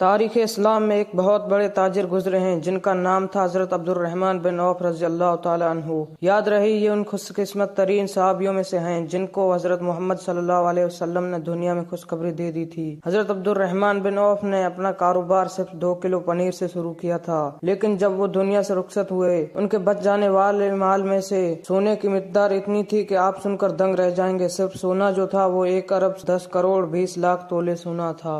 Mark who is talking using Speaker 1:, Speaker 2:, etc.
Speaker 1: तारीख इस्लाम में एक बहुत बड़े ताजर गुजरे हैं जिनका नाम था हजरत अब्दुलरहमान बिन औफ रजी अल्लाह तु याद रहे ये उन खुशकस्मत तरीन सहाबियों में से हैं जिनको हजरत मोहम्मद सल्लाम ने दुनिया में खुशखबरी दे दी थी हजरत अब्दुलरहमान बिन औफ ने अपना कारोबार सिर्फ दो किलो पनीर से शुरू किया था लेकिन जब वो दुनिया से रुख्सत हुए उनके बच जाने वाले माल में से सोने की मकदार इतनी थी कि आप सुनकर दंग रह जाएंगे सिर्फ सोना जो था वो एक अरब दस करोड़ बीस लाख तोले सोना था